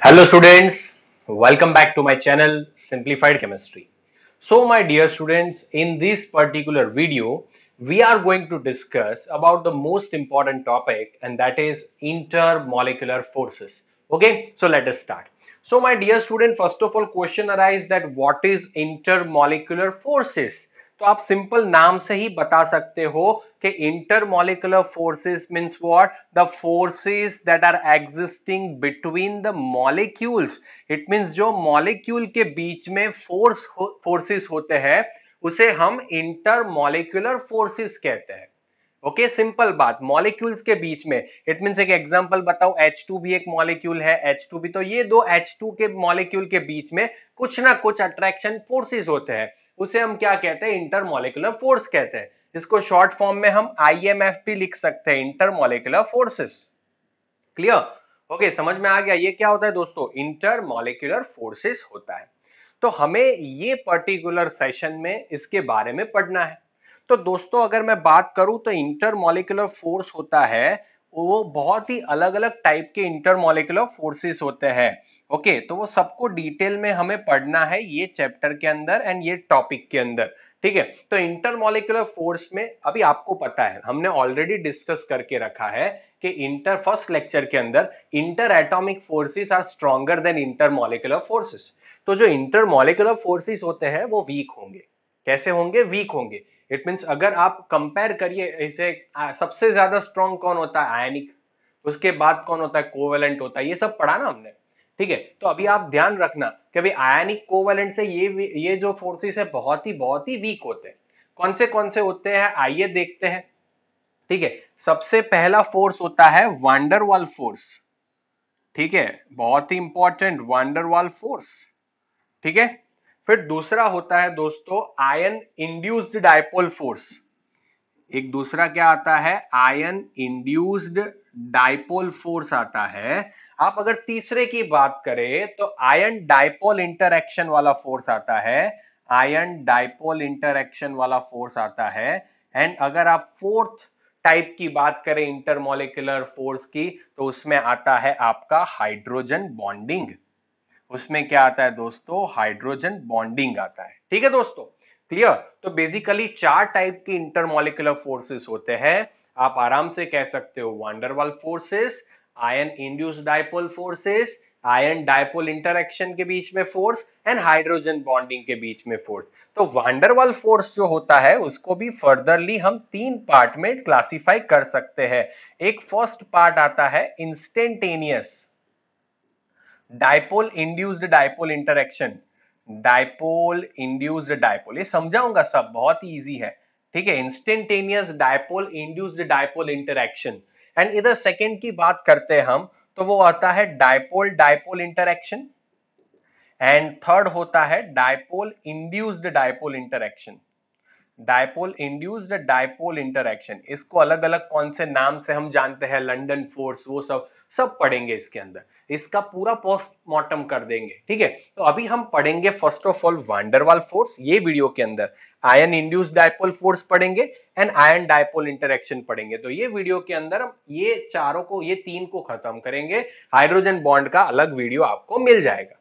Hello students, welcome back to my channel Simplified Chemistry. So my dear students, in this particular video, we are going to discuss about the most important topic and that is intermolecular forces. Okay, so let us start. So my dear student, first of all question arises that what is intermolecular forces? तो आप simple नाम से ही बता inter intermolecular forces means what the forces that are existing between the molecules it means जो molecule के बीच में फोर्स फोर्सेस होते हैं उसे हम इंटरमोलिकुलर फोर्सेस कहते हैं ओके सिंपल बात मॉलिक्यूल्स के बीच में इट मीन्स एक एग्जाम्पल बताओ एच टू भी एक मॉलिक्यूल है एच टू भी तो ये दो एच टू के मॉलिक्यूल के बीच में कुछ ना कुछ अट्रैक्शन फोर्सेस होते हैं उसे हम क्या कहते हैं इंटर इंटरमोलिकुलर फोर्स कहते हैं जिसको शॉर्ट फॉर्म में हम आईएमएफ भी लिख सकते हैं इंटरमोलिकुलर फोर्सेस क्लियर ओके समझ में आ गया ये क्या होता है दोस्तों इंटरमोलिकुलर फोर्सेस होता है तो हमें ये पर्टिकुलर सेशन में इसके बारे में पढ़ना है तो दोस्तों अगर मैं बात करूं तो इंटरमोलिकुलर फोर्स होता है वो बहुत ही अलग अलग टाइप के इंटरमोलिकुलर फोर्सेस होते हैं ओके तो वो सबको डिटेल में हमें पढ़ना है ये चैप्टर के अंदर एंड ये टॉपिक के अंदर ठीक है तो इंटरमोलिकुलर फोर्स में अभी आपको पता है हमने ऑलरेडी डिस्कस करके रखा है कि इंटर फर्स्ट लेक्चर के अंदर interatomic forces are stronger than intermolecular forces तो जो इंटरमोलिकुलर फोर्सेस होते हैं वो वीक होंगे कैसे होंगे वीक होंगे इट मीन्स अगर आप कंपेयर करिए इसे सबसे ज्यादा स्ट्रॉन्ग कौन होता है आयनिक उसके बाद कौन होता है कोवेलेंट होता है ये सब पढ़ा ना हमने ठीक है तो अभी आप ध्यान रखना कि अभी आयनिक कोवेलेंट से ये ये जो फोर्सेस है बहुत ही बहुत ही वीक होते हैं कौन से कौन से होते हैं आइए देखते हैं ठीक है सबसे पहला फोर्स होता है वांडरवाल फोर्स ठीक है बहुत ही इंपॉर्टेंट वांडरवाल फोर्स ठीक है फिर दूसरा होता है दोस्तों आयन इंड्यूस्ड डायपोल फोर्स एक दूसरा क्या आता है आयन इंड्यूस्ड डायपोल फोर्स आता है आप अगर तीसरे की बात करें तो आयन डाइपोल इंटरेक्शन वाला फोर्स आता है आयन डाइपोल इंटरेक्शन वाला फोर्स आता है एंड अगर आप फोर्थ टाइप की बात करें इंटरमोलिकुलर फोर्स की तो उसमें आता है आपका हाइड्रोजन बॉन्डिंग उसमें क्या आता है दोस्तों हाइड्रोजन बॉन्डिंग आता है ठीक है दोस्तों क्लियर तो बेसिकली चार टाइप के इंटरमोलिकुलर फोर्सेस होते हैं आप आराम से कह सकते हो van der Waals forces ion induce dipole forces ion dipole interaction के बीच में फोर्स एंड हाइड्रोजन बॉन्डिंग के बीच में फोर्स तो वांडरवाल फोर्स जो होता है उसको भी फर्दरली हम तीन पार्ट में क्लासिफाई कर सकते हैं एक फर्स्ट पार्ट आता है instantaneous dipole induced dipole interaction dipole induced dipole ये समझाऊंगा सब बहुत ही ईजी है ठीक है instantaneous dipole induced dipole interaction and इधर सेकेंड की बात करते हैं हम तो वो आता है dipole dipole interaction and third होता है dipole induced dipole interaction dipole induced dipole interaction इसको अलग अलग कौन से नाम से हम जानते हैं लंडन फोर्स वो सब सब पढ़ेंगे इसके अंदर इसका पूरा पोस्टमार्टम कर देंगे ठीक है तो अभी हम पढ़ेंगे first of all van der Waals force ये वीडियो के अंदर आयन इंड्यूस डायपोल फोर्स पढ़ेंगे एंड आयन डायपोल इंटरेक्शन पढ़ेंगे तो ये वीडियो के अंदर हम ये चारों को ये तीन को खत्म करेंगे हाइड्रोजन बॉन्ड का अलग वीडियो आपको मिल जाएगा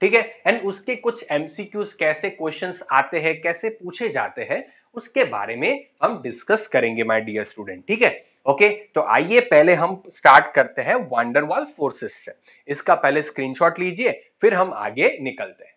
ठीक है एंड उसके कुछ एमसीक्यूज कैसे क्वेश्चंस आते हैं कैसे पूछे जाते हैं उसके बारे में हम डिस्कस करेंगे माय डियर स्टूडेंट ठीक है ओके तो आइए पहले हम स्टार्ट करते हैं वंडरवाल फोर्सेस से इसका पहले स्क्रीनशॉट लीजिए फिर हम आगे निकलते हैं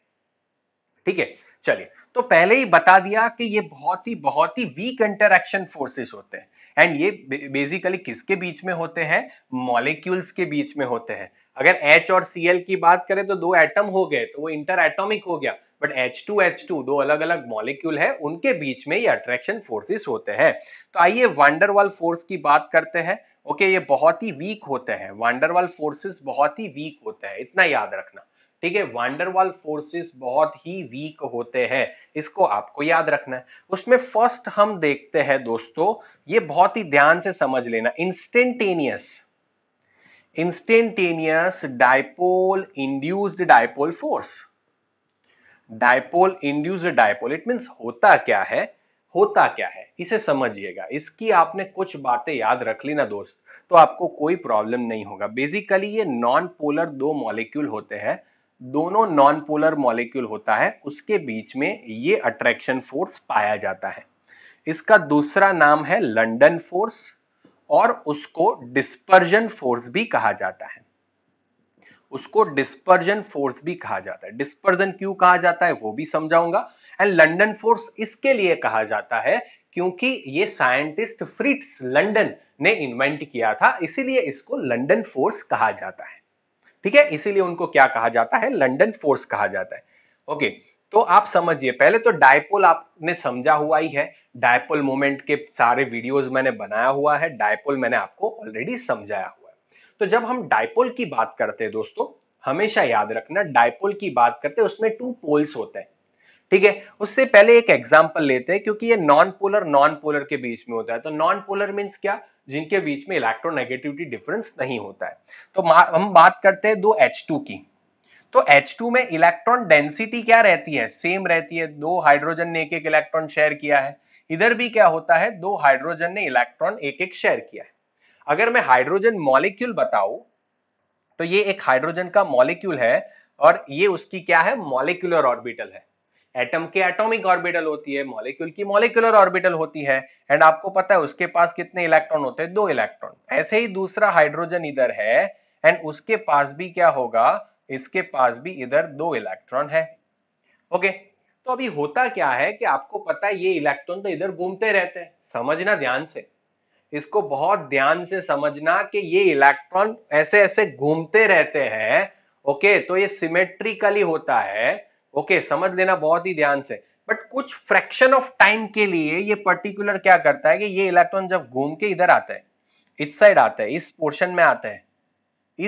ठीक है चलिए तो पहले ही बता दिया कि ये बहुत ही बहुत ही वीक इंटरक्शन फोर्सेस होते हैं एंड ये बेसिकली किसके बीच में होते हैं मॉलिक्यूल्स के बीच में होते हैं अगर H और Cl की बात करें तो दो एटम हो गए तो वो इंटर एटॉमिक हो गया but H H two two दो अलग अलग मॉलिक्यूल है उनके बीच में ये अट्रैक्शन फोर्सेस होते हैं तो आइए वांडरवाल फोर्स की बात करते हैं ओके ये बहुत ही वीक होते हैं वांडरवाल फोर्सेस बहुत ही वीक होते हैं इतना याद रखना ठीक है वांडरवाल फोर्सेस बहुत ही वीक होते हैं इसको आपको याद रखना है उसमें फर्स्ट हम देखते हैं दोस्तों ये बहुत ही ध्यान से समझ लेना instantaneous instantaneous dipole induced dipole force dipole induced dipole it means होता क्या है होता क्या है इसे समझिएगा इसकी आपने कुछ बातें याद रख ली ना दोस्त तो आपको कोई प्रॉब्लम नहीं होगा बेसिकली ये नॉन पोलर दो मॉलिक्यूल होते हैं दोनों नॉन पोलर मॉलिक्यूल होता है उसके बीच में ये अट्रैक्शन फोर्स पाया जाता है इसका दूसरा नाम है लंडन फोर्स और उसको डिस्पर्जन फोर्स भी कहा जाता है उसको डिस्पर्जन फोर्स भी कहा जाता है डिस्पर्जन क्यों कहा जाता है वो भी समझाऊंगा एंड लंडन फोर्स इसके लिए कहा जाता है क्योंकि ये साइंटिस्ट फ्रिट्स लंडन ने इन्वेंट किया था इसीलिए इसको लंडन फोर्स कहा जाता है ठीक है इसीलिए उनको क्या कहा जाता है लंडन फोर्स कहा जाता है ओके तो आप समझिए पहले तो डायपोल आपने समझा हुआ ही है डायपोल मोमेंट के सारे वीडियोस मैंने बनाया हुआ है डायपोल मैंने आपको ऑलरेडी समझाया हुआ तो जब हम डायपोल की बात करते हैं दोस्तों हमेशा याद रखना डायपोल की बात करते हैं उसमें टू पोल्स होते हैं ठीक है उससे पहले एक एग्जाम्पल लेते हैं क्योंकि ये नॉन पोलर नॉन पोलर के बीच में होता है तो नॉन पोलर मीन्स क्या जिनके बीच में इलेक्ट्रोनेगेटिविटी डिफरेंस नहीं होता है तो हम बात करते हैं दो एच की तो H2 में इलेक्ट्रॉन डेंसिटी क्या रहती है सेम रहती है दो हाइड्रोजन ने एक एक इलेक्ट्रॉन शेयर किया है इधर भी क्या होता है दो हाइड्रोजन ने इलेक्ट्रॉन एक एक शेयर किया है अगर मैं हाइड्रोजन मॉलिक्यूल बताऊं तो ये एक हाइड्रोजन का मॉलिक्यूल है और ये उसकी क्या है मॉलिक्यूलर ऑर्बिटल है एटम के एटॉमिक ऑर्बिटल होती है मॉलिक्यूल की मॉलिक्यूलर ऑर्बिटल होती है एंड आपको पता है उसके पास कितने इलेक्ट्रॉन होते हैं दो इलेक्ट्रॉन ऐसे ही दूसरा हाइड्रोजन इधर है एंड उसके पास भी क्या होगा इसके पास भी इधर दो इलेक्ट्रॉन है ओके तो अभी होता क्या है कि आपको पता है ये इलेक्ट्रॉन तो इधर घूमते रहते हैं समझना ध्यान से इसको बहुत ध्यान से समझना कि ये इलेक्ट्रॉन ऐसे ऐसे घूमते रहते हैं ओके तो ये सिमेट्रिकली होता है ओके समझ लेना बहुत ही ध्यान से बट कुछ फ्रैक्शन ऑफ टाइम के लिए ये पर्टिकुलर क्या करता है कि ये इलेक्ट्रॉन जब घूम के इधर आता है इस साइड आता है इस पोर्शन में आता है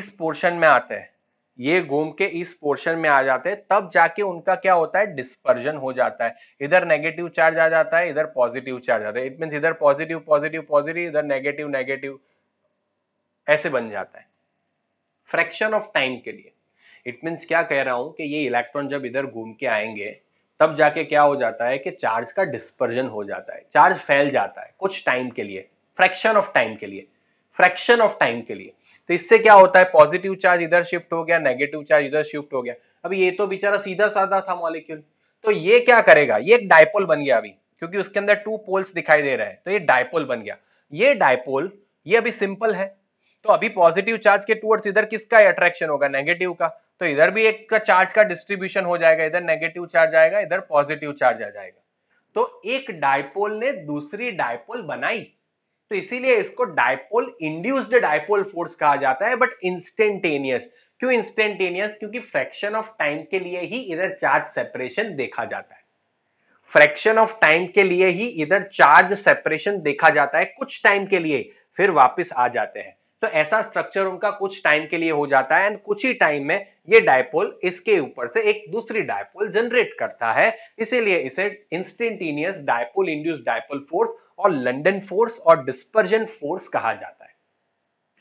इस पोर्शन में आता है ये घूम के इस पोर्शन में आ जाते हैं तब जाके उनका क्या होता है डिस्पर्जन हो जाता है इधर नेगेटिव चार्ज आ जाता है इधर पॉजिटिव चार्ज आता है इट मीन इधर पॉजिटिव पॉजिटिव पॉजिटिव इधर नेगेटिव नेगेटिव ऐसे बन जाता है फ्रैक्शन ऑफ टाइम के लिए इट मीन्स क्या कह रहा हूं कि ये इलेक्ट्रॉन जब इधर घूम के आएंगे तब जाके क्या हो जाता है कि चार्ज का डिस्पर्जन हो जाता है चार्ज फैल जाता है कुछ टाइम के लिए फ्रैक्शन ऑफ टाइम के लिए फ्रैक्शन ऑफ टाइम के लिए तो इससे क्या होता है पॉजिटिव चार्ज इधर शिफ्ट हो गया नेगेटिव चार्ज इधर शिफ्ट हो गया अभी ये तो बेचारा सीधा साधा था मॉलिक्यूल तो ये क्या करेगा ये एक डायपोल बन गया अभी क्योंकि उसके अंदर टू पोल्स दिखाई दे रहे हैं तो ये डायपोल बन गया ये डायपोल ये अभी सिंपल है तो अभी पॉजिटिव चार्ज के टूवर्ड्स इधर किसका अट्रैक्शन होगा नेगेटिव का तो इधर भी एक का चार्ज का डिस्ट्रीब्यूशन हो जाएगा इधर नेगेटिव चार्ज आएगा इधर पॉजिटिव चार्ज आ जाएगा तो एक डायपोल ने दूसरी डायपोल बनाई तो इसीलिए इसको डायपोल इंड्यूस्ड डायपोल फोर्स कहा जाता है बट इंस्टेंटेनियस क्यों इंस्टेंटेनियस क्योंकि फ्रैक्शन ऑफ टाइम के लिए ही इधर चार्ज सेपरेशन देखा जाता है फ्रैक्शन ऑफ टाइम के लिए ही इधर चार्ज सेपरेशन देखा जाता है कुछ टाइम के लिए फिर वापस आ जाते हैं तो ऐसा स्ट्रक्चर उनका कुछ टाइम के लिए हो जाता है एंड कुछ ही टाइम में ये डायपोल इसके ऊपर से एक दूसरी डायपोल जनरेट करता है इसीलिए इसे instantaneous dipole induce dipole force और लंडन फोर्स और डिस्पर्जन फोर्स कहा जाता है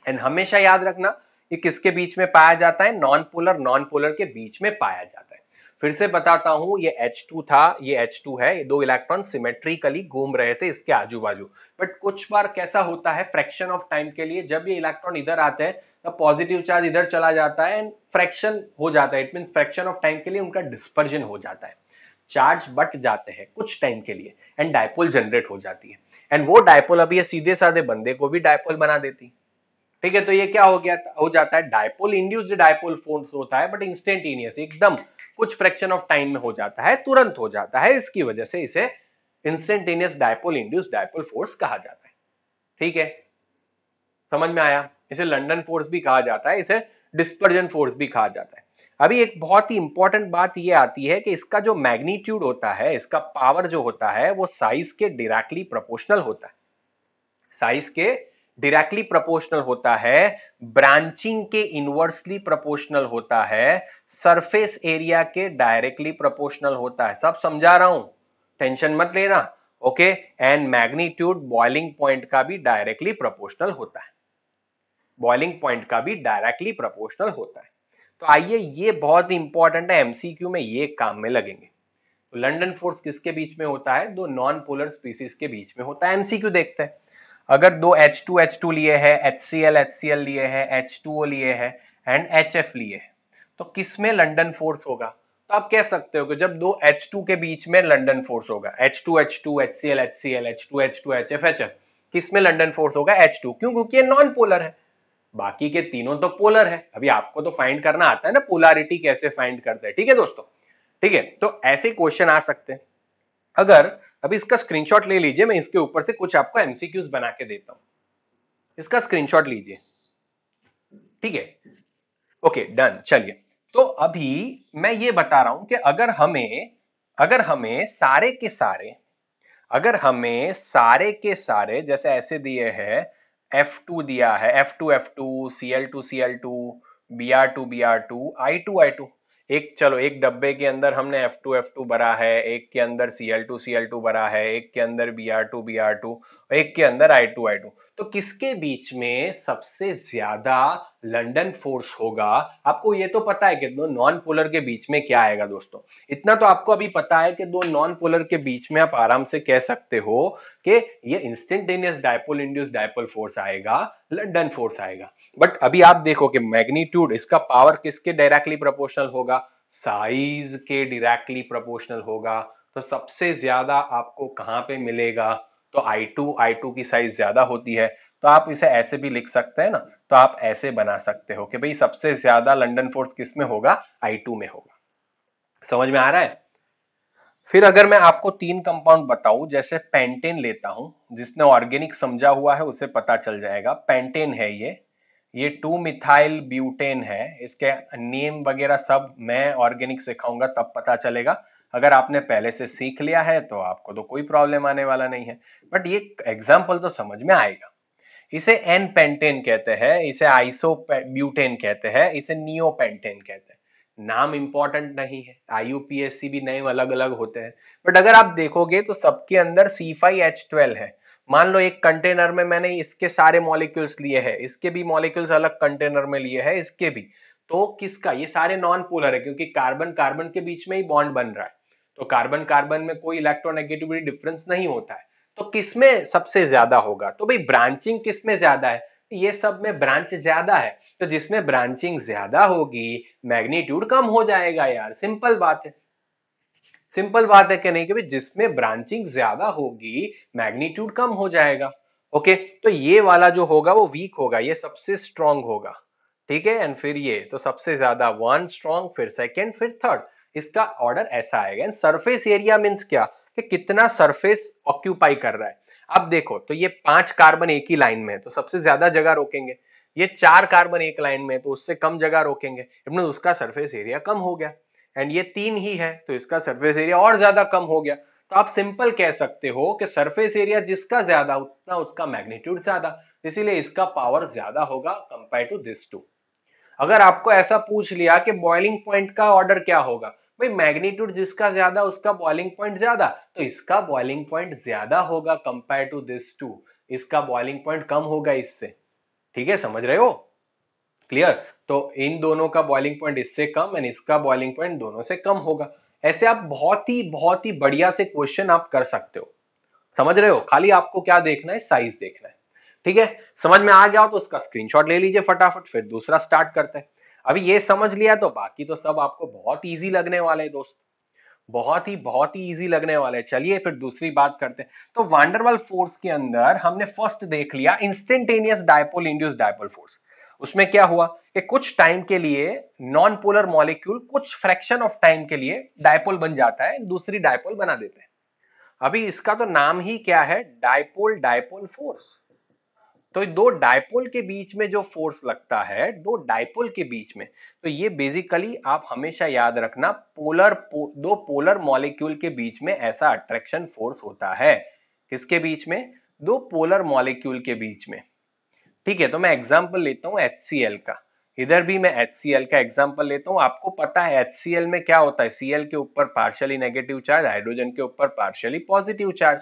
एंड हमेशा याद रखना कि किसके बीच में पाया जाता है नॉन पोलर नॉन पोलर के बीच में पाया जाता है फिर से बताता हूं ये H2 था ये H2 है ये दो इलेक्ट्रॉन सिमेट्रिकली घूम रहे थे इसके आजू बाजू बट कुछ बार कैसा होता है फ्रैक्शन ऑफ टाइम के लिए जब ये इलेक्ट्रॉन इधर आते हैं तब पॉजिटिव चार्ज इधर चला जाता है एंड फ्रैक्शन हो जाता है it mean fraction of time के लिए उनका डिस्पर्जन हो जाता है चार्ज बट जाते हैं कुछ टाइम के लिए एंड डायपोल जनरेट हो जाती है एंड वो डायपोल अभी ये सीधे साधे बंदे को भी डायपोल बना देती ठीक है तो ये क्या हो गया हो जाता है डायपोल इंड्यूस्ड डायपोल फोर्स होता है बट इंस्टेंटेनियस एकदम कुछ फ्रैक्शन ऑफ टाइम में हो जाता है तुरंत हो जाता है इसकी वजह से इसे instantaneous dipole induce dipole force कहा जाता है ठीक है समझ में आया इसे लंडन फोर्स भी कहा जाता है इसे डिस्पर्जन फोर्स भी कहा जाता है अभी एक बहुत ही इंपॉर्टेंट बात ये आती है कि इसका जो मैग्नीट्यूड होता है इसका पावर जो होता है वो साइज के डायरेक्टली प्रोपोर्शनल होता है साइज के डायरेक्टली प्रोपोर्शनल होता है ब्रांचिंग के इनवर्सली प्रोपोर्शनल होता है सरफेस एरिया के डायरेक्टली प्रोपोर्शनल होता है सब समझा रहा हूं टेंशन मत लेना okay and magnitude boiling point का भी डायरेक्टली प्रोपोर्शनल होता है बॉइलिंग पॉइंट का भी डायरेक्टली प्रोपोर्शनल होता है तो आइए ये बहुत ही इंपॉर्टेंट है एमसीक्यू में ये काम में लगेंगे तो लंडन फोर्स किसके बीच में होता है दो नॉन पोलर स्पीसीज के बीच में होता है एमसीक्यू देखते हैं अगर दो एच टू एच टू लिए है H H C L C L लिए है एच ओ लिए है एंड एच एफ लिए है तो किस में लंडन फोर्स होगा तो आप कह सकते हो कि जब दो एच टू के बीच में लंडन फोर्स होगा H H H two two C L H two H two H F H F किस में लंडन फोर्स होगा एच टू क्यों क्योंकि ये नॉन पोलर है बाकी के तीनों तो पोलर है अभी आपको तो फाइंड करना आता है ना पोलारिटी कैसे फाइंड करते हैं ठीक है दोस्तों ठीक है तो ऐसे क्वेश्चन आ सकते हैं अगर अभी इसका स्क्रीनशॉट ले लीजिए मैं इसके ऊपर से कुछ आपको एमसीक्यूज बना के देता हूं इसका स्क्रीनशॉट लीजिए ठीक है ओके डन चलिए तो अभी मैं ये बता रहा हूं कि अगर हमें अगर हमें सारे के सारे अगर हमें सारे के सारे जैसे ऐसे दिए हैं F2 दिया है F2 F2 Cl2 Cl2 Br2 Br2 I2 I2 एक चलो एक डब्बे के अंदर हमने F2 F2 भरा है एक के अंदर Cl2 Cl2 भरा है एक के अंदर Br2 Br2 एक के अंदर I2 I2 तो किसके बीच में सबसे ज्यादा लंडन फोर्स होगा आपको ये तो पता है कि दो नॉन पोलर के बीच में क्या आएगा दोस्तों इतना तो आपको अभी पता है कि दो नॉन पोलर के बीच में आप आराम से कह सकते हो कि ये instantaneous dipole induce dipole force आएगा लंडन फोर्स आएगा बट अभी आप देखो कि मैग्नीट्यूड इसका पावर किसके डायरेक्टली प्रपोर्शनल होगा साइज के डायरेक्टली प्रपोर्शनल होगा तो सबसे ज्यादा आपको कहां पे मिलेगा तो I2 I2 की साइज ज्यादा होती है तो आप इसे ऐसे भी लिख सकते हैं ना तो आप ऐसे बना सकते हो कि भाई सबसे ज्यादा लंडन फोर्स किस में होगा I2 में होगा समझ में आ रहा है फिर अगर मैं आपको तीन कंपाउंड बताऊं जैसे पेंटेन लेता हूं जिसने ऑर्गेनिक समझा हुआ है उसे पता चल जाएगा पेंटेन है ये ये टू मिथाइल ब्यूटेन है इसके नेम वगैरह सब मैं ऑर्गेनिक सिखाऊंगा तब पता चलेगा अगर आपने पहले से सीख लिया है तो आपको तो कोई प्रॉब्लम आने वाला नहीं है बट ये एग्जाम्पल तो समझ में आएगा इसे एन पेंटेन कहते हैं इसे आइसो ब्यूटेन कहते हैं इसे नियो पेंटेन कहते हैं नाम इंपॉर्टेंट नहीं है आईयूपीएससी भी नए अलग अलग होते हैं बट अगर आप देखोगे तो सबके अंदर सी फाइव एच ट्वेल्व है मान लो एक कंटेनर में मैंने इसके सारे मॉलिक्यूल्स लिए हैं इसके भी मॉलिक्यूल्स अलग कंटेनर में लिए हैं इसके भी तो किसका ये सारे नॉन पोलर है क्योंकि कार्बन कार्बन के बीच में ही बॉन्ड बन रहा है तो कार्बन कार्बन में कोई इलेक्ट्रोनेगेटिविटी डिफरेंस नहीं होता है तो किसमें सबसे ज्यादा होगा तो भाई ब्रांचिंग किसमें ज्यादा है ये सब में ब्रांच ज्यादा है तो जिसमें ब्रांचिंग ज्यादा होगी मैग्नीट्यूड कम हो जाएगा यार सिंपल बात है सिंपल बात है कि नहीं कि भाई जिसमें ब्रांचिंग ज्यादा होगी मैग्नीट्यूड कम हो जाएगा ओके तो ये वाला जो होगा वो वीक होगा ये सबसे स्ट्रांग होगा ठीक है एंड फिर ये तो सबसे ज्यादा वन स्ट्रांग फिर सेकेंड फिर थर्ड इसका ऑर्डर ऐसा आएगा एंड सरफेस एरिया मीन्स क्या कि कितना सरफेस ऑक्यूपाई कर रहा है अब देखो तो ये पांच कार्बन एक ही लाइन में है तो सबसे ज्यादा जगह रोकेंगे ये चार कार्बन एक लाइन में है तो उससे कम जगह रोकेंगे उसका सरफेस एरिया कम हो गया एंड ये तीन ही है तो इसका सरफेस एरिया और ज्यादा कम हो गया तो आप सिंपल कह सकते हो कि सरफेस एरिया जिसका ज्यादा उतना उसका मैग्नीट्यूड ज्यादा इसीलिए इसका पावर ज्यादा होगा कंपेयर टू दिस टू अगर आपको ऐसा पूछ लिया कि बॉइलिंग पॉइंट का ऑर्डर क्या होगा भाई मैग्नीट्यूड जिसका ज्यादा उसका बॉइलिंग पॉइंट ज्यादा तो इसका बॉइलिंग पॉइंट ज्यादा होगा कंपेयर टू दिस टू इसका बॉइलिंग पॉइंट कम होगा इससे ठीक है समझ रहे हो क्लियर तो इन दोनों का बॉइलिंग पॉइंट इससे कम एंड इसका बॉइलिंग पॉइंट दोनों से कम होगा ऐसे आप बहुत ही बहुत ही बढ़िया से क्वेश्चन आप कर सकते हो समझ रहे हो खाली आपको क्या देखना है साइज देखना है ठीक है समझ में आ गया हो तो उसका स्क्रीनशॉट ले लीजिए फटाफट फिर दूसरा स्टार्ट करते हैं अभी ये समझ लिया तो बाकी तो सब आपको बहुत ईजी लगने वाले हैं दोस्त बहुत ही बहुत ही ईजी लगने वाले हैं चलिए फिर दूसरी बात करते हैं तो वांडरवाल फोर्स के अंदर हमने फर्स्ट देख लिया instantaneous dipole induce dipole force उसमें क्या हुआ कि कुछ टाइम के लिए नॉन पोलर मॉलिक्यूल कुछ फ्रैक्शन ऑफ टाइम के लिए डायपोल बन जाता है दूसरी डायपोल बना देते हैं अभी इसका तो नाम ही क्या है डायपोल डायपोल फोर्स तो दो डायपोल के बीच में जो फोर्स लगता है दो डायपोल के बीच में तो ये बेसिकली आप हमेशा याद रखना पोलर पो, दो पोलर मॉलिक्यूल के बीच में ऐसा अट्रैक्शन फोर्स होता है किसके बीच में दो पोलर मॉलिक्यूल के बीच में ठीक है तो मैं एग्जाम्पल लेता हूँ एच का इधर भी मैं एच का एग्जाम्पल लेता हूँ आपको पता है एच में क्या होता है सीएल के ऊपर पार्शली नेगेटिव चार्ज हाइड्रोजन के ऊपर पार्शली पॉजिटिव चार्ज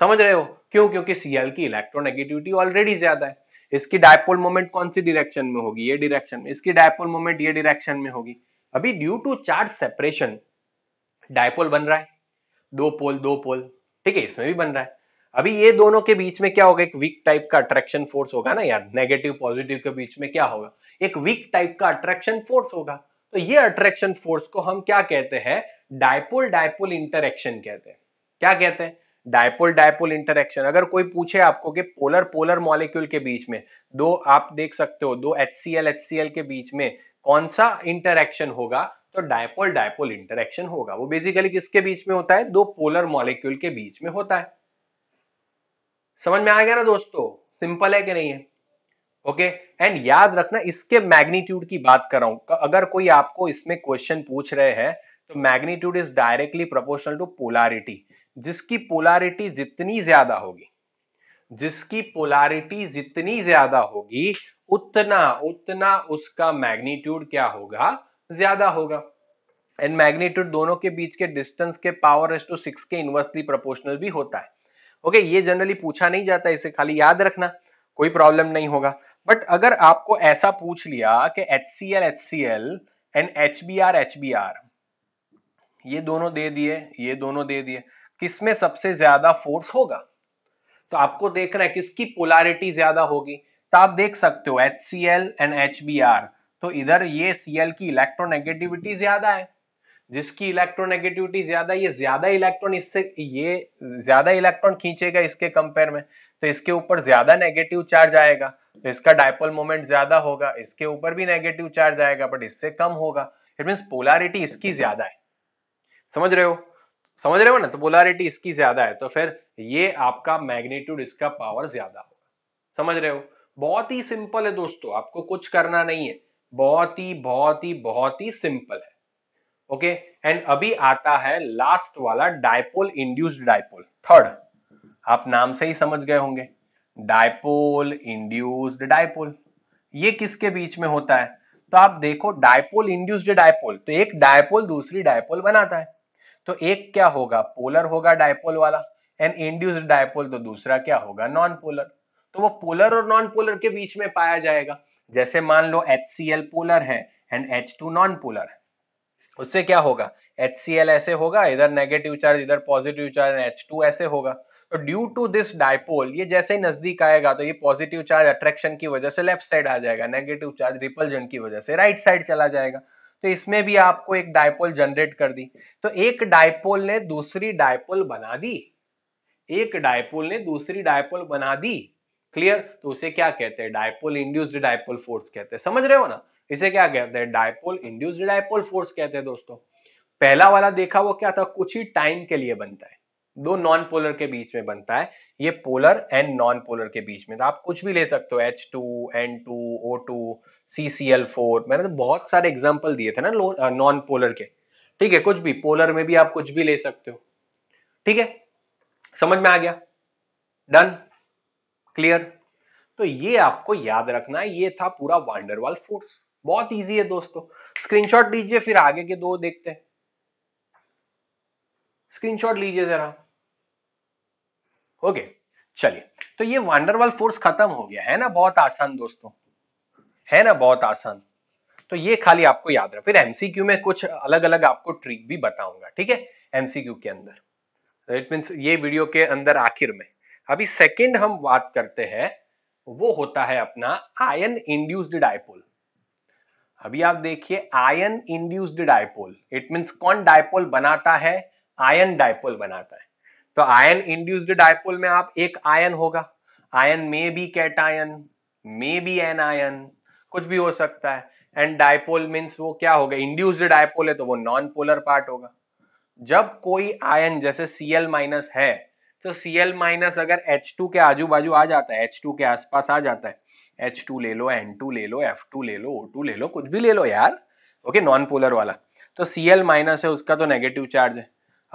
समझ रहे हो क्यों क्योंकि सीएल की इलेक्ट्रोनेगेटिविटी ऑलरेडी ज्यादा है इसकी डायपोल मोमेंट कौन सी डायरेक्शन में होगी ये डायरेक्शन में इसकी डायपोल मोमेंट ये डायरेक्शन में होगी अभी due to charge separation dipole बन रहा है दो पोल दो पोल ठीक है इसमें भी बन रहा है अभी ये दोनों के बीच में क्या होगा एक वीक टाइप का अट्रैक्शन फोर्स होगा ना यार नेगेटिव पॉजिटिव के बीच में क्या होगा एक वीक टाइप का अट्रैक्शन फोर्स होगा तो ये अट्रैक्शन फोर्स को हम क्या कहते हैं डायपोल डायपोल इंटरेक्शन कहते हैं क्या कहते हैं डायपोल डायपोल इंटरेक्शन अगर कोई पूछे आपको कि पोलर पोलर मॉलिक्यूल के बीच में दो आप देख सकते हो दो एच सी के बीच में कौन सा इंटरेक्शन होगा तो डायपोल डायपोल इंटरेक्शन होगा वो बेसिकली किसके बीच में होता है दो पोलर मॉलिक्यूल के बीच में होता है समझ में आ गया ना दोस्तों सिंपल है कि नहीं है ओके okay? एंड याद रखना इसके मैग्नीट्यूड की बात कर रहा हूं अगर कोई आपको इसमें क्वेश्चन पूछ रहे हैं तो magnitude is directly proportional to polarity जिसकी पोलारिटी जितनी ज्यादा होगी जिसकी पोलारिटी जितनी ज्यादा होगी उतना उतना उसका मैग्नीट्यूड क्या होगा ज्यादा होगा एंड मैग्नीट्यूड दोनों के बीच के डिस्टेंस के पावर एस टू सिक्स के इनवर्सली प्रोपोर्शनल भी होता है ओके okay, ये जनरली पूछा नहीं जाता इसे खाली याद रखना कोई प्रॉब्लम नहीं होगा बट अगर आपको ऐसा पूछ लिया कि H C L H C L and H B R H B R ये दोनों दे दिए ये दोनों दे दिए किसमें सबसे ज्यादा फोर्स होगा तो आपको देखना है किसकी पोलारिटी ज्यादा होगी तो आप देख सकते हो H C L and H B R तो इधर ये सी एल की इलेक्ट्रोनेगेटिविटी ज्यादा है जिसकी इलेक्ट्रोनेगेटिविटी ज्यादा ये ज्यादा इलेक्ट्रॉन इससे ये ज्यादा इलेक्ट्रॉन खींचेगा इसके कंपेयर में तो इसके ऊपर ज्यादा नेगेटिव चार्ज आएगा तो इसका डायपोल मोमेंट ज्यादा होगा इसके ऊपर भी नेगेटिव चार्ज आएगा बट इससे कम होगा इट मीन पोलारिटी इसकी ज्यादा है समझ रहे हो समझ रहे हो ना तो पोलारिटी इसकी ज्यादा है तो फिर ये आपका मैग्नीट्यूड इसका पावर ज्यादा होगा समझ रहे हो बहुत ही सिंपल है दोस्तों आपको कुछ करना नहीं है बहुत ही बहुत ही बहुत ही सिंपल है ओके एंड अभी आता है लास्ट वाला डायपोल इंड्यूस्ड डायपोल थर्ड आप नाम से ही समझ गए होंगे डायपोल इंड्यूस्ड डायपोल ये किसके बीच में होता है तो आप देखो डायपोल इंड्यूस्ड डायपोल तो एक डायपोल दूसरी डायपोल बनाता है तो एक क्या होगा पोलर होगा डायपोल वाला एंड इंड्यूस्ड डायपोल तो दूसरा क्या होगा नॉन पोलर तो वो पोलर और नॉन पोलर के बीच में पाया जाएगा जैसे मान लो एच सी एल पोलर है and H two non polar है उससे क्या होगा एच सी एल ऐसे होगा इधर नेगेटिव चार्ज इधर पॉजिटिव चार्ज एच टू ऐसे होगा तो ड्यू टू दिस डायपोल ये जैसे ही नजदीक आएगा तो ये पॉजिटिव चार्ज अट्रैक्शन की वजह से लेफ्ट साइड आ जाएगा नेगेटिव चार्ज रिपल्जन की वजह से राइट right साइड चला जाएगा तो इसमें भी आपको एक डायपोल जनरेट कर दी तो एक डायपोल ने दूसरी डायपोल बना दी एक डायपोल ने दूसरी डायपोल बना दी क्लियर तो उसे क्या कहते हैं डायपोल इंड्यूस्ड डायपोल फोर्स कहते हैं समझ रहे हो ना इसे क्या कहते हैं डायपोल इंड्यूस्ड डायपोल फोर्स कहते हैं दोस्तों पहला वाला देखा वो क्या था कुछ ही टाइम के लिए बनता है दो नॉन पोलर के बीच में बनता है ये पोलर एंड नॉन पोलर के बीच में तो आप कुछ भी ले सकते हो H two N two O two C C L four मैंने तो बहुत सारे एग्जाम्पल दिए थे ना नॉन पोलर के ठीक है कुछ भी पोलर में भी आप कुछ भी ले सकते हो ठीक है समझ में आ गया डन क्लियर तो ये आपको याद रखना है ये था पूरा वांडरवाल फोर्स बहुत इजी है दोस्तों स्क्रीनशॉट लीजिए फिर आगे के दो देखते हैं स्क्रीनशॉट लीजिए जरा ओके चलिए तो ये वांडरवाल फोर्स खत्म हो गया है ना बहुत आसान दोस्तों है ना बहुत आसान तो ये खाली आपको याद रहा फिर एमसीक्यू में कुछ अलग अलग आपको ट्रिक भी बताऊंगा ठीक है एमसीक्यू के अंदर इट मीन ये वीडियो के अंदर आखिर में अभी सेकेंड हम बात करते हैं वो होता है अपना आयन इंड्यूस्ड डायपोल अभी आप देखिए ion induced dipole it means कौन डायपोल बनाता है आयन डायपोल बनाता है तो आयन इंड्यूस्ड डायपोल में आप एक आयन होगा आयन में भी आयन में भी एन आयन कुछ भी हो सकता है एंड डायपोल मीन्स वो क्या होगा इंड्यूस्ड डायपोल है तो वो नॉन पोलर पार्ट होगा जब कोई आयन जैसे सी एल माइनस है तो सी एल माइनस अगर एच टू के आजू बाजू आ जाता है एच टू के आसपास आ जाता है एच टू ले लो एन टू ले लो एफ टू ले लो ओ टू ले लो कुछ भी ले लो यार ओके नॉन पोलर वाला तो सी एल माइनस है उसका तो नेगेटिव चार्ज है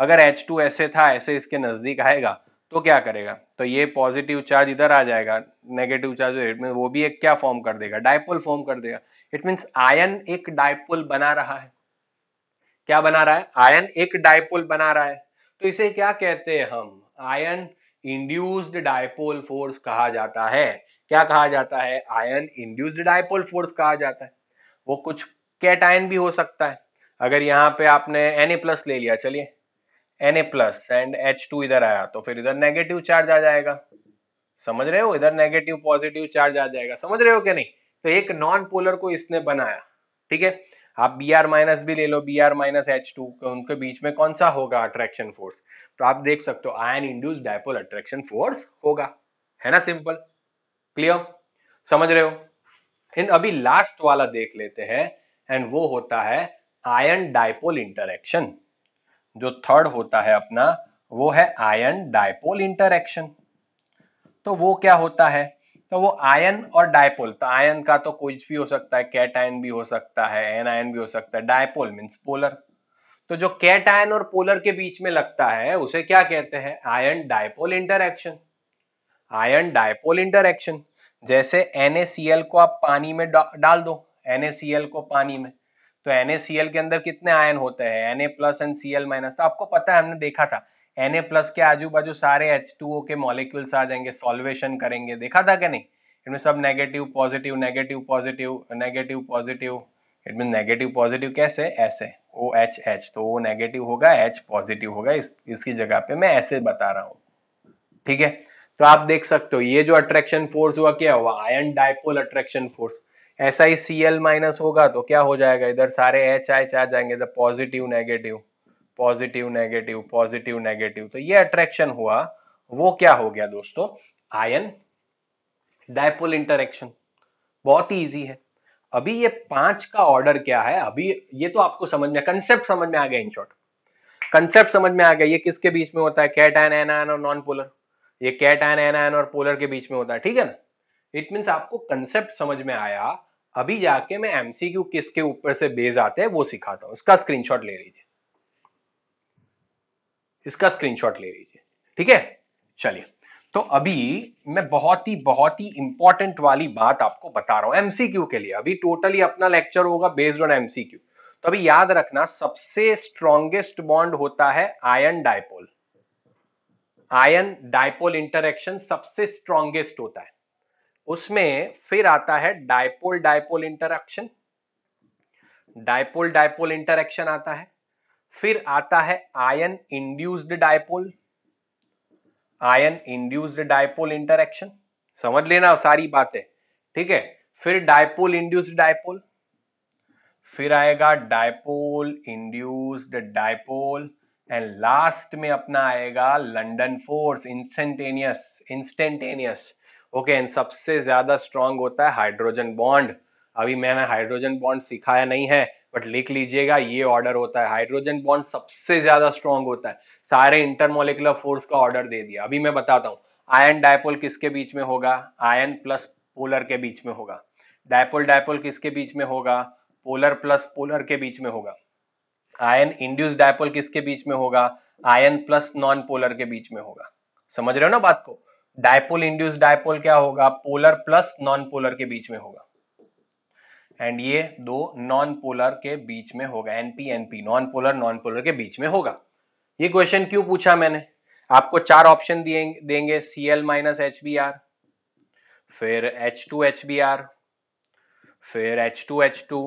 अगर एच टू ऐसे था ऐसे इसके नजदीक आएगा तो क्या करेगा तो ये पॉजिटिव चार्ज इधर आ जाएगा नेगेटिव चार्ज में वो भी एक क्या फॉर्म कर देगा डायपोल फॉर्म कर देगा इट मीन्स आयन एक डायपोल बना रहा है क्या बना रहा है आयन एक डायपोल बना रहा है तो इसे क्या कहते हैं हम आयन इंड्यूस्ड डायपोल फोर्स कहा जाता है क्या कहा जाता है आयन इंड्यूस्ड डायपोल फोर्स कहा जाता है वो कुछ कैट आयन भी हो सकता है अगर यहाँ पे आपने एन ए प्लस ले लिया चलिए N A plus and H two इधर आया तो फिर इधर नेगेटिव चार्ज आ जाएगा समझ रहे हो इधर नेगेटिव पॉजिटिव चार्ज आ जाएगा समझ रहे हो क्या नहीं तो एक नॉन पोलर को इसने बनाया ठीक है आप बी आर माइनस भी ले लो B R minus H two उनके बीच में कौन सा होगा अट्रैक्शन फोर्स तो आप देख सकते हो ion induce dipole attraction force होगा है ना सिंपल क्लियर समझ रहे हो इन अभी लास्ट वाला देख लेते हैं एंड वो होता है आयन डायपोल इंटरेक्शन जो थर्ड होता है अपना वो है आयन डायपोल इंटरेक्शन तो वो क्या होता है तो वो आयन और डायपोल तो आयन का तो कुछ भी हो सकता है कैट आयन भी हो सकता है एन आयन भी हो सकता है डायपोल मीन्स पोलर तो जो कैट आयन और पोलर के बीच में लगता है उसे क्या कहते हैं ion dipole interaction ion dipole interaction जैसे NaCl को आप पानी में डाल दो NaCl को पानी में तो एन के अंदर कितने आयन होते हैं N A plus and L minus तो आपको पता है हमने देखा था एन ए प्लस के आजू बाजू सारे एच टू ओ के मॉलिक्यूल्स आ जाएंगे सॉल्वेशन करेंगे देखा था क्या नहीं इनमें सब negative positive negative positive negative positive it mean negative positive कैसे ऐसे ओ एच एच तो ओ नेगेटिव होगा एच पॉजिटिव होगा इस, इसकी जगह पे मैं ऐसे बता रहा हूँ ठीक है तो आप देख सकते हो ये जो अट्रैक्शन फोर्स हुआ क्या हुआ ion dipole attraction force S I C L minus होगा तो क्या हो जाएगा इधर सारे एच एच आ जाएंगे positive negative positive negative positive negative तो ये अट्रैक्शन हुआ वो क्या हो गया दोस्तों आयन डायपोल इंटरेक्शन बहुत ही ईजी है अभी ये पांच का ऑर्डर क्या है अभी ये तो आपको समझ में कंसेप्ट समझ में आ गया इन शॉर्ट कंसेप्ट समझ में आ गया ये किसके बीच में होता है कैट आयन एनायन और नॉन पोलर ये कैट आयन और पोलर के बीच में होता है ठीक है ना इट मीन्स आपको कंसेप्ट समझ में आया अभी जाके मैं एमसीक्यू किसके ऊपर से बेस आते हैं वो सिखाता हूं इसका स्क्रीनशॉट ले लीजिए इसका स्क्रीनशॉट ले लीजिए ठीक है चलिए तो अभी मैं बहुत ही बहुत ही इंपॉर्टेंट वाली बात आपको बता रहा हूं एमसीक्यू के लिए अभी टोटली अपना लेक्चर होगा बेस्ड ऑन एमसीक्यू तो अभी याद रखना सबसे स्ट्रॉन्गेस्ट बॉन्ड होता है ion dipole ion dipole interaction सबसे स्ट्रॉन्गेस्ट होता है उसमें फिर आता है dipole dipole interaction dipole dipole interaction आता है फिर आता है ion induced dipole ion induced dipole interaction समझ लेना सारी बातें ठीक है फिर डायपोल इंड्यूस्ड डायपोल फिर आएगा dipole induced dipole and last में अपना आएगा London force instantaneous instantaneous okay and सबसे ज्यादा स्ट्रांग होता है हाइड्रोजन बॉन्ड अभी मैंने हाइड्रोजन बॉन्ड सिखाया नहीं है बट लिख लीजिएगा ये ऑर्डर होता है हाइड्रोजन बॉन्ड सबसे ज्यादा स्ट्रांग होता है सारे इंटरमोलिकुलर फोर्स का ऑर्डर दे दिया अभी मैं बताता हूँ आयन डायपोल किसके बीच में होगा आयन प्लस पोलर के बीच में होगा डायपोल डायपोल किसके बीच में होगा पोलर प्लस पोलर के बीच में होगा आयन इंड्यूस डायपोल किसके बीच में होगा आयन प्लस नॉन पोलर के बीच में होगा समझ रहे हो ना बात को डायपोल इंड्यूस डायपोल क्या होगा पोलर प्लस नॉन पोलर के बीच में होगा एंड ये दो नॉन पोलर के बीच में होगा NP NP non polar non polar के बीच में होगा ये क्वेश्चन क्यों पूछा मैंने आपको चार ऑप्शन देंगे C L minus H B R फिर H two H B R फिर एच टू एच टू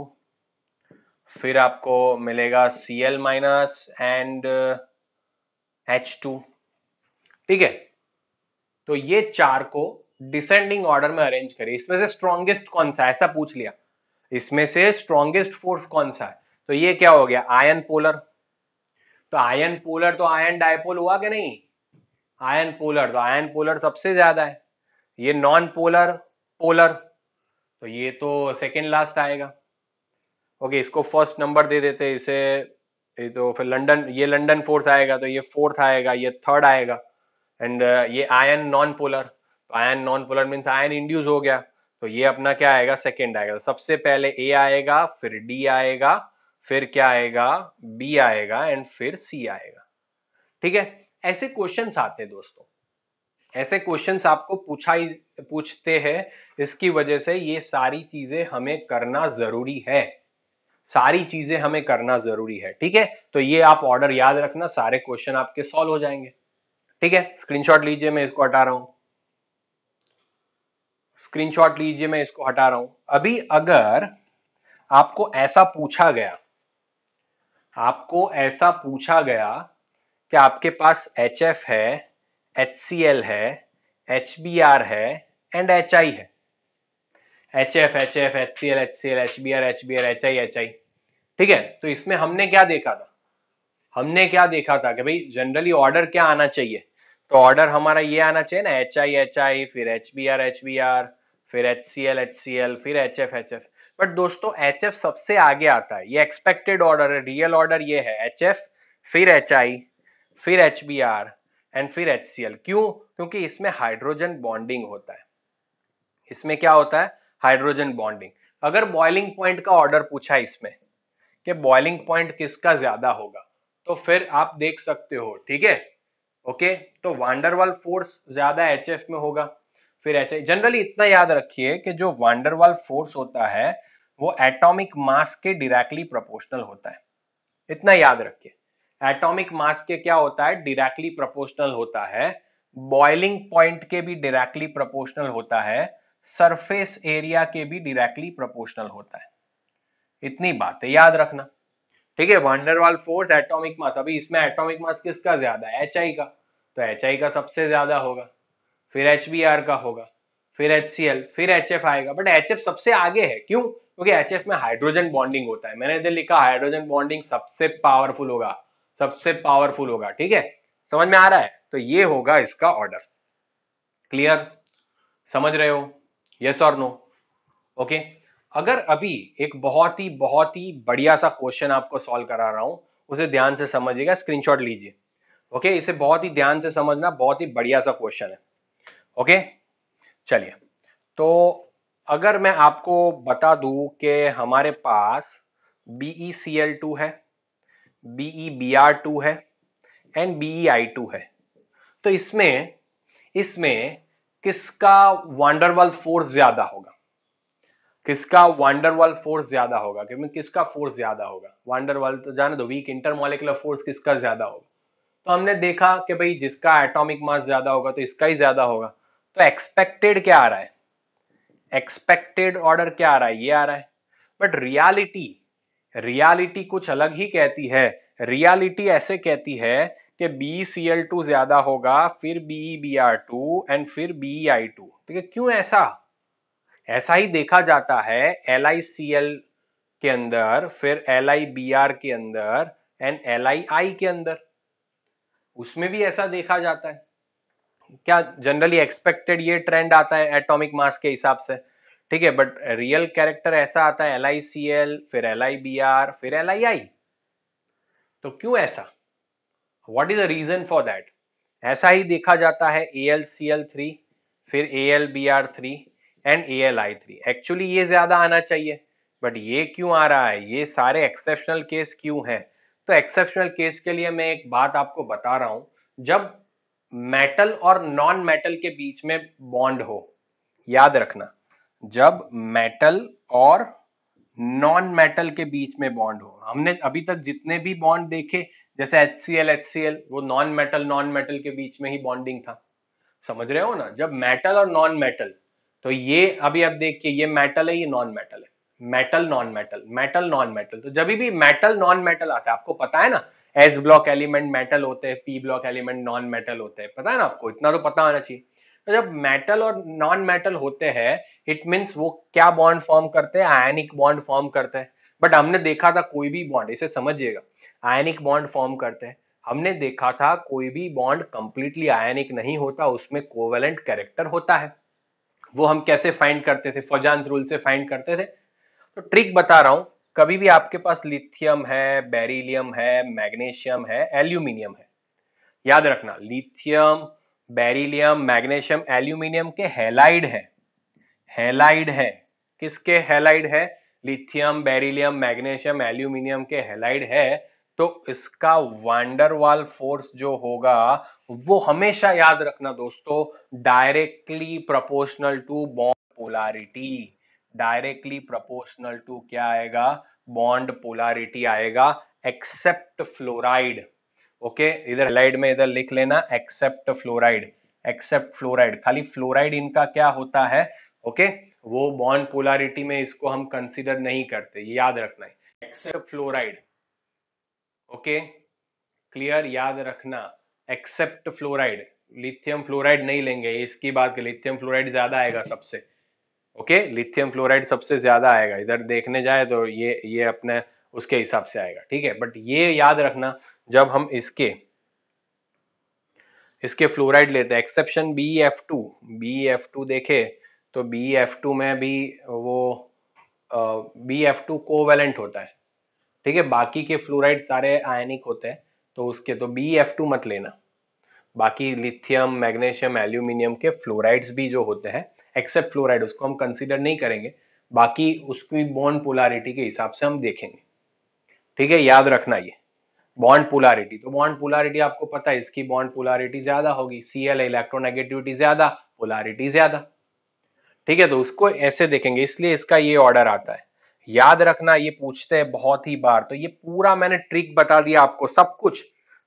फिर आपको मिलेगा C L minus and H two ठीक है तो ये चार को डिसेंडिंग ऑर्डर में अरेंज करें इसमें से स्ट्रॉन्गेस्ट कौन सा ऐसा पूछ लिया इसमें से स्ट्रॉन्गेस्ट फोर्स कौन सा है तो ये क्या हो गया आयन पोलर तो आयन पोलर तो आयन डायपोल हुआ कि नहीं आयन पोलर तो आयन पोलर सबसे ज्यादा है ये नॉन पोलर पोलर तो ये तो सेकेंड लास्ट आएगा ओके इसको फर्स्ट नंबर दे देते इसे ये तो फिर लंडन ये लंडन फोर्स आएगा तो ये फोर्थ आएगा ये थर्ड आएगा एंड uh, ये आयन नॉन पोलर तो ion non polar means ion induce हो गया तो ये अपना क्या आएगा सेकेंड आएगा तो सबसे पहले ए आएगा फिर डी आएगा फिर क्या आएगा बी आएगा एंड फिर सी आएगा ठीक है ऐसे क्वेश्चन आते हैं दोस्तों ऐसे क्वेश्चन आपको पूछा ही पूछते हैं इसकी वजह से ये सारी चीजें हमें करना जरूरी है सारी चीजें हमें करना जरूरी है ठीक है तो ये आप ऑर्डर याद रखना सारे क्वेश्चन आपके सॉल्व हो जाएंगे ठीक है स्क्रीनशॉट लीजिए मैं इसको हटा रहा हूं स्क्रीनशॉट लीजिए मैं इसको हटा रहा हूं अभी अगर आपको ऐसा पूछा गया आपको ऐसा पूछा गया कि आपके पास एच एफ है एच है एच बी आर है एंड एच आई है H F H F H C L H C L H B R H B R H I H I ठीक है तो इसमें हमने क्या देखा था हमने क्या देखा था कि भाई जनरली ऑर्डर क्या आना चाहिए तो ऑर्डर हमारा ये आना चाहिए ना एच आई एच आई फिर H B R H B R फिर H C L H C L फिर H F H F but दोस्तों एच एफ सबसे आगे आता है ये एक्सपेक्टेड ऑर्डर है रियल ऑर्डर ये है एच एफ फिर एच आई फिर एच बी आर एंड फिर एच सी एल क्यों क्योंकि इसमें हाइड्रोजन बॉन्डिंग होता है इसमें क्या होता है हाइड्रोजन बॉन्डिंग अगर बॉइलिंग पॉइंट का ऑर्डर पूछा इसमें कि बॉइलिंग पॉइंट किसका ज्यादा होगा तो फिर आप देख सकते हो ठीक है ओके तो वांडरवाल फोर्स ज्यादा एच में होगा फिर एच जनरली इतना याद रखिए कि जो वांडरवाल फोर्स होता है वो एटॉमिक मास के डायरेक्टली प्रोपोर्शनल होता है इतना याद रखिए एटॉमिक मास के क्या होता है डायरेक्टली प्रोपोर्शनल होता है बॉइलिंग पॉइंट के भी डायरेक्टली प्रोपोर्शनल होता है सरफेस एरिया के भी डायरेक्टली प्रोपोर्शनल होता है इतनी बात है याद रखना ठीक है वंडरवाल फोर्स एटॉमिक मास अभी इसमें एटॉमिक मास किसका ज्यादा है एच आई का तो एच आई का सबसे ज्यादा होगा फिर एच बी आर का होगा फिर एच सी एल फिर एच एफ आएगा बट एच एफ सबसे आगे है क्यों क्योंकि एच एफ में हाइड्रोजन बॉन्डिंग होता है मैंने इधर लिखा हाइड्रोजन बॉन्डिंग सबसे पावरफुल होगा सबसे पावरफुल होगा ठीक है समझ में आ रहा है तो ये होगा इसका ऑर्डर क्लियर समझ रहे हो यस और नो ओके अगर अभी एक बहुत ही बहुत ही बढ़िया सा क्वेश्चन आपको सॉल्व करा रहा हूं उसे ध्यान से समझिएगा स्क्रीनशॉट लीजिए ओके इसे बहुत ही ध्यान से समझना बहुत ही बढ़िया सा क्वेश्चन है ओके चलिए तो अगर मैं आपको बता दू कि हमारे पास बीई सी एल टू है बीई बी आर टू है एंड बीई आई टू है तो इसमें इसमें किसका वांडरवाल फोर्स ज़्यादा होगा किसका वांडरवाल फोर्स ज्यादा होगा कि किसका फोर्स ज्यादा होगा वांडरवाल तो जाने दो वीक इंटरमोलिकुलर फोर्स किसका ज्यादा होगा तो हमने देखा कि भाई जिसका एटॉमिक मास ज्यादा होगा तो इसका ही ज्यादा होगा तो एक्सपेक्टेड क्या आ रहा है एक्सपेक्टेड ऑर्डर क्या आ रहा है ये आ रहा है बट रियालिटी रियालिटी कुछ अलग ही कहती है रियालिटी ऐसे कहती है कि बी सी एल टू ज्यादा होगा फिर B B R two and फिर बी आई टू ठीक है क्यों ऐसा ऐसा ही देखा जाता है एल के अंदर फिर एल के अंदर एंड एल के अंदर उसमें भी ऐसा देखा जाता है क्या जनरली एक्सपेक्टेड ये ट्रेंड आता है एटॉमिक मास के हिसाब से ठीक है बट रियल कैरेक्टर ऐसा आता है एल फिर एल फिर एल तो क्यों ऐसा what is the reason for that ऐसा ही देखा जाता है A L C L three फिर A L B R three and A L I three actually ये ज्यादा आना चाहिए बट ये क्यों आ रहा है ये सारे एक्सेप्शनल केस क्यों है तो एक्सेप्शनल केस के लिए मैं एक बात आपको बता रहा हूं जब मेटल और नॉन मेटल के बीच में बॉन्ड हो याद रखना जब मेटल और नॉन मेटल के बीच में बॉन्ड हो हमने अभी तक जितने भी बॉन्ड देखे जैसे H C L H C L वो नॉन मेटल नॉन मेटल के बीच में ही बॉन्डिंग था समझ रहे हो ना जब मेटल और नॉन मेटल तो ये अभी आप देखिए ये मेटल है ये नॉन मेटल है metal non metal metal non metal तो जब भी मेटल नॉन मेटल आता है आपको पता है ना एस ब्लॉक एलिमेंट मेटल होते हैं P block element non metal होते हैं पता है ना आपको इतना तो पता होना चाहिए तो जब मेटल और नॉन मेटल होते हैं इट मीन्स वो क्या बॉन्ड फॉर्म करते हैं आयनिक बॉन्ड फॉर्म करते हैं बट हमने देखा था कोई भी बॉन्ड इसे समझिएगा आयनिक बॉन्ड फॉर्म करते हैं हमने देखा था कोई भी बॉन्ड कंप्लीटली आयनिक नहीं होता उसमें कोवेलेंट कैरेक्टर होता है वो हम कैसे फाइंड करते थे फौजान रूल से फाइंड करते थे तो ट्रिक बता रहा हूं कभी भी आपके पास लिथियम है बेरिलियम है मैग्नीशियम है एल्यूमिनियम है याद रखना लिथियम बेरिलियम मैग्नीशियम एल्यूमिनियम के हेलाइड है हेलाइड है किसके हेलाइड है लिथियम बेरिलियम मैग्नीशियम एल्यूमिनियम के हेलाइड है तो इसका वांडरवाल फोर्स जो होगा वो हमेशा याद रखना दोस्तों directly proportional to bond polarity directly proportional to क्या आएगा बॉन्ड पोलारिटी आएगा एक्सेप्ट फ्लोराइड ओके इधर लाइड में इधर लिख लेना एक्सेप्ट फ्लोराइड एक्सेप्ट फ्लोराइड खाली फ्लोराइड इनका क्या होता है ओके okay? वो बॉन्ड पोलारिटी में इसको हम कंसिडर नहीं करते ये याद रखना है एक्सेप्ट फ्लोराइड ओके क्लियर याद रखना एक्सेप्ट फ्लोराइड लिथियम फ्लोराइड नहीं लेंगे इसकी बात लिथियम फ्लोराइड ज्यादा आएगा सबसे ओके लिथियम फ्लोराइड सबसे ज्यादा आएगा इधर देखने जाए तो ये ये अपने उसके हिसाब से आएगा ठीक है बट ये याद रखना जब हम इसके इसके फ्लोराइड लेते हैं exception B F two B F two देखे तो बी एफ टू में भी वो बी एफ टू कोवेलेंट होता है ठीक है बाकी के फ्लोराइड सारे आयनिक होते हैं तो उसके तो बी एफ टू मत लेना बाकी लिथियम मैग्नीशियम एल्यूमिनियम के फ्लोराइड्स भी जो होते हैं एक्सेप्ट फ्लोराइड उसको हम कंसिडर नहीं करेंगे बाकी उसकी बॉन्ड पोलारिटी के हिसाब से हम देखेंगे ठीक है याद रखना ये बॉन्ड पोलारिटी तो बॉन्ड पोलारिटी आपको पता है इसकी बॉन्ड पोलारिटी ज्यादा होगी सी एल इलेक्ट्रोनेगेटिविटी ज्यादा पोलारिटी ज्यादा ठीक है तो उसको ऐसे देखेंगे इसलिए इसका ये ऑर्डर आता है याद रखना ये पूछते हैं बहुत ही बार तो ये पूरा मैंने ट्रिक बता दिया आपको सब कुछ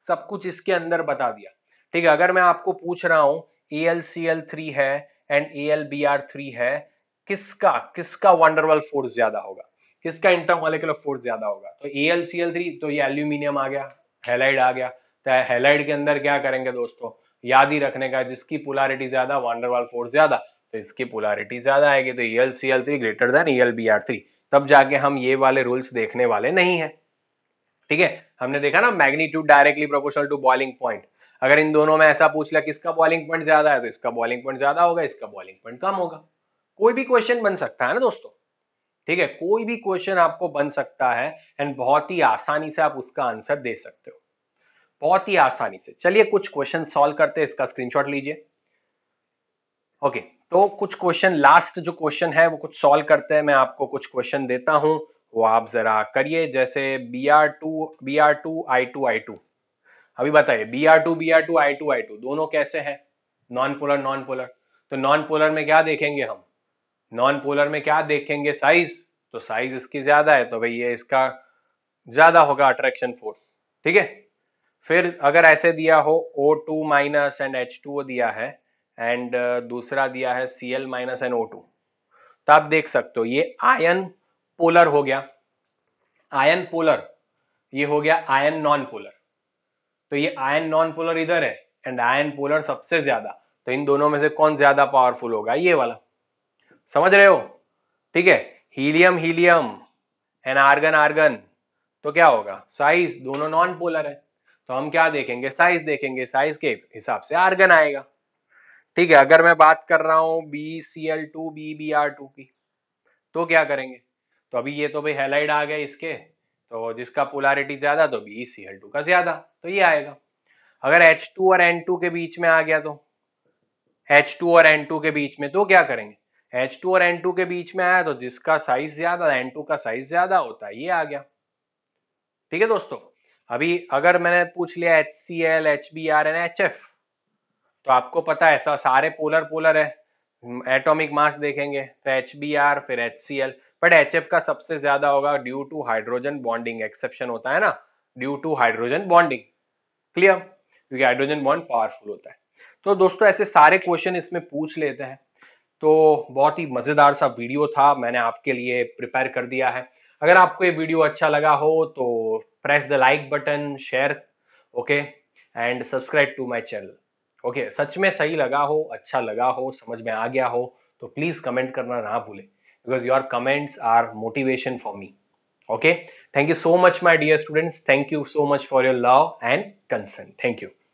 सब कुछ इसके अंदर बता दिया ठीक है अगर मैं आपको पूछ रहा हूं A L C L three है and A L B R three है किसका किसका वंडरवल फोर्स ज्यादा होगा किसका इंटरमोलिकुलर फोर्स ज्यादा होगा तो A L C L three तो ये एल्यूमिनियम आ गया हेलाइड आ गया तो हेलाइड के अंदर क्या करेंगे दोस्तों याद ही रखने का जिसकी पोलारिटी ज्यादा वंडरवल फोर्स ज्यादा तो इसकी पोलारिटी ज्यादा आएगी तो A L C L three greater than A L B R three तब जाके हम ये वाले रूल्स देखने वाले नहीं है ठीक है हमने देखा ना magnitude directly proportional to boiling point अगर इन दोनों में ऐसा पूछ लिया किसका बॉलिंग पॉइंट ज्यादा है तो इसका बॉलिंग पॉइंट ज्यादा होगा इसका बॉलिंग पॉइंट कम होगा कोई भी क्वेश्चन बन सकता है ना दोस्तों ठीक है कोई भी क्वेश्चन आपको बन सकता है एंड बहुत ही आसानी से आप उसका आंसर दे सकते हो बहुत ही आसानी से चलिए कुछ क्वेश्चन सॉल्व करते हैं इसका स्क्रीनशॉट लीजिए ओके okay. तो कुछ क्वेश्चन लास्ट जो क्वेश्चन है वो कुछ सॉल्व करते हैं मैं आपको कुछ क्वेश्चन देता हूं वो आप जरा करिए जैसे B R two B R two I two I two अभी बताइए B R two B R two I two I two दोनों कैसे हैं नॉन पोलर नॉन पोलर तो नॉन पोलर में क्या देखेंगे हम नॉन पोलर में क्या देखेंगे साइज तो साइज इसकी ज्यादा है तो भाई ये इसका ज्यादा होगा अट्रैक्शन फोर्स ठीक है फिर अगर ऐसे दिया हो O two minus and H two दिया है एंड दूसरा दिया है C L minus N O two तो आप देख सकते हो ये आयन पोलर हो गया आयन पोलर ये हो गया आयन नॉन पोलर तो ये आयन नॉन पोलर इधर है एंड आयन पोलर सबसे ज्यादा तो इन दोनों में से कौन ज्यादा पावरफुल होगा ये वाला समझ रहे हो ठीक है helium helium and argon argon तो क्या होगा साइज दोनों नॉन पोलर है तो हम क्या देखेंगे साइज देखेंगे साइज के हिसाब से आर्गन आएगा ठीक है अगर मैं बात कर रहा हूं B C L two B B R two की तो क्या करेंगे तो अभी ये तो भाई हेलाइड आ गया इसके तो जिसका पोलारिटी ज्यादा तो बी सी एल टू का ज्यादा तो ये आएगा अगर एच टू और एन टू के बीच में आ गया तो एच टू और एन टू के बीच में तो क्या करेंगे एच टू और एन टू के बीच में आया तो जिसका साइज ज्यादा एन टू का साइज ज्यादा होता है ये आ गया ठीक है दोस्तों अभी अगर मैंने पूछ लिया H C L H B R and H F तो आपको पता है ऐसा सारे पोलर पोलर है एटॉमिक मास देखेंगे तो एच बी आर फिर H C L but H F का सबसे ज्यादा होगा due to hydrogen bonding exception होता है ना due to hydrogen bonding clear क्योंकि हाइड्रोजन बॉन्ड पावरफुल होता है तो दोस्तों ऐसे सारे क्वेश्चन इसमें पूछ लेते हैं तो बहुत ही मजेदार सा वीडियो था मैंने आपके लिए प्रिपेयर कर दिया है अगर आपको ये वीडियो अच्छा लगा हो तो press the like button share okay and subscribe to my channel okay सच में सही लगा हो अच्छा लगा हो समझ में आ गया हो तो प्लीज कमेंट करना ना भूले because your comments are motivation for me okay thank you so much my dear students thank you so much for your love and concern thank you